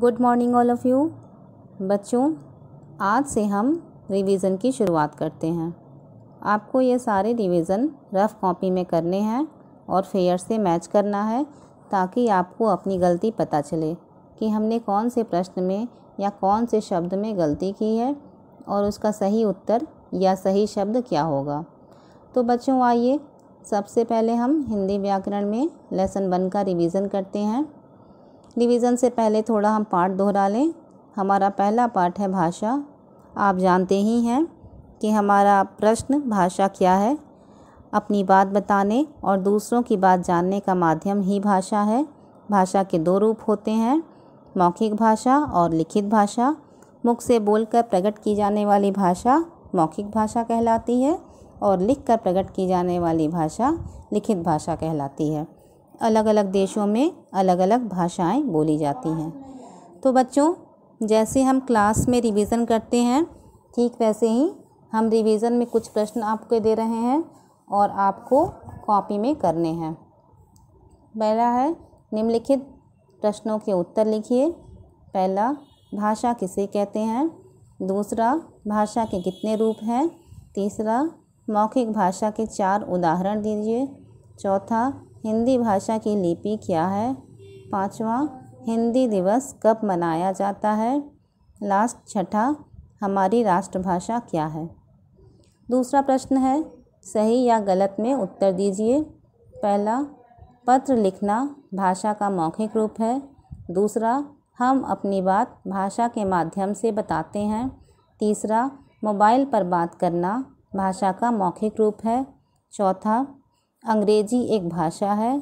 good morning all of you बच्चों आज से हम रिवीजन की शुरुआत करते हैं आपको ये सारे रिवीजन रफ़ कॉपी में करने हैं और फेयर से मैच करना है ताकि आपको अपनी गलती पता चले कि हमने कौन से प्रश्न में या कौन से शब्द में गलती की है और उसका सही उत्तर या सही शब्द क्या होगा तो बच्चों आइए सबसे पहले हम हिंदी व्याकरण में लेसन वन का रिवीजन करते हैं डिवीज़न से पहले थोड़ा हम पार्ट दोहरा लें हमारा पहला पार्ट है भाषा आप जानते ही हैं कि हमारा प्रश्न भाषा क्या है अपनी बात बताने और दूसरों की बात जानने का माध्यम ही भाषा है भाषा के दो रूप होते हैं मौखिक भाषा और लिखित भाषा मुख से बोलकर प्रकट की जाने वाली भाषा मौखिक भाषा कहलाती है और लिखकर प्रकट की जाने वाली भाषा लिखित भाषा कहलाती है अलग अलग देशों में अलग अलग भाषाएं बोली जाती हैं तो बच्चों जैसे हम क्लास में रिवीजन करते हैं ठीक वैसे ही हम रिवीजन में कुछ प्रश्न आपको दे रहे हैं और आपको कॉपी में करने हैं पहला है निम्नलिखित प्रश्नों के उत्तर लिखिए पहला भाषा किसे कहते हैं दूसरा भाषा के कितने रूप हैं तीसरा मौखिक भाषा के चार उदाहरण दीजिए चौथा हिंदी भाषा की लिपि क्या है पाँचवा हिंदी दिवस कब मनाया जाता है लास्ट छठा हमारी राष्ट्रभाषा क्या है दूसरा प्रश्न है सही या गलत में उत्तर दीजिए पहला पत्र लिखना भाषा का मौखिक रूप है दूसरा हम अपनी बात भाषा के माध्यम से बताते हैं तीसरा मोबाइल पर बात करना भाषा का मौखिक रूप है चौथा अंग्रेजी एक भाषा है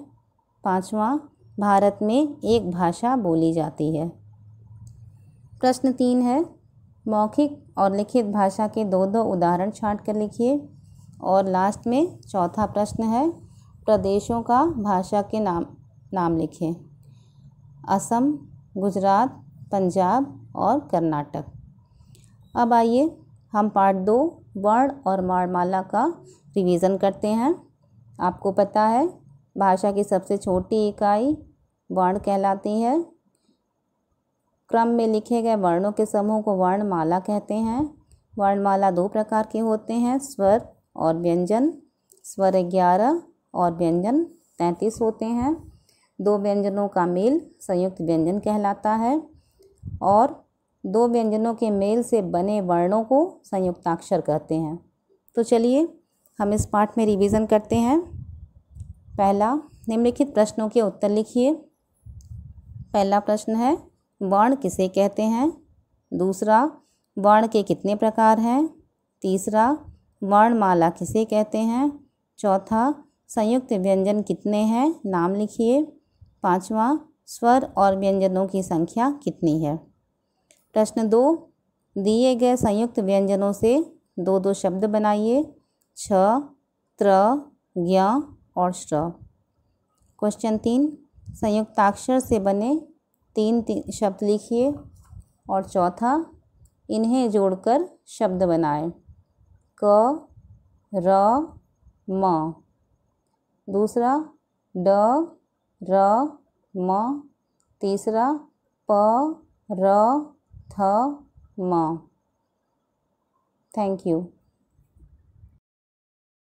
पाँचवा भारत में एक भाषा बोली जाती है प्रश्न तीन है मौखिक और लिखित भाषा के दो दो उदाहरण छाँट कर लिखिए और लास्ट में चौथा प्रश्न है प्रदेशों का भाषा के नाम नाम लिखें असम गुजरात पंजाब और कर्नाटक अब आइए हम पार्ट दो वर्ण और मारमाला का रिवीजन करते हैं आपको पता है भाषा की सबसे छोटी इकाई वर्ण कहलाती है क्रम में लिखे गए वर्णों के समूह को वर्णमाला कहते हैं वर्णमाला दो प्रकार के होते हैं स्वर और व्यंजन स्वर ग्यारह और व्यंजन तैंतीस होते हैं दो व्यंजनों का मेल संयुक्त व्यंजन कहलाता है और दो व्यंजनों के मेल से बने वर्णों को संयुक्ताक्षर कहते हैं तो चलिए हम इस पाठ में रिवीजन करते हैं पहला निम्नलिखित प्रश्नों के उत्तर लिखिए पहला प्रश्न है वर्ण किसे कहते हैं दूसरा वर्ण के कितने प्रकार हैं तीसरा वर्णमाला किसे कहते हैं चौथा संयुक्त व्यंजन कितने हैं नाम लिखिए पांचवा स्वर और व्यंजनों की संख्या कितनी है प्रश्न दो दिए गए संयुक्त व्यंजनों से दो दो शब्द बनाइए छ त्र ज्ञ और श्र क्वेश्चन तीन संयुक्ताक्षर से बने तीन, तीन शब्द लिखिए और चौथा इन्हें जोड़कर शब्द बनाएं क र म दूसरा ड र म तीसरा प र थ म थैंक यू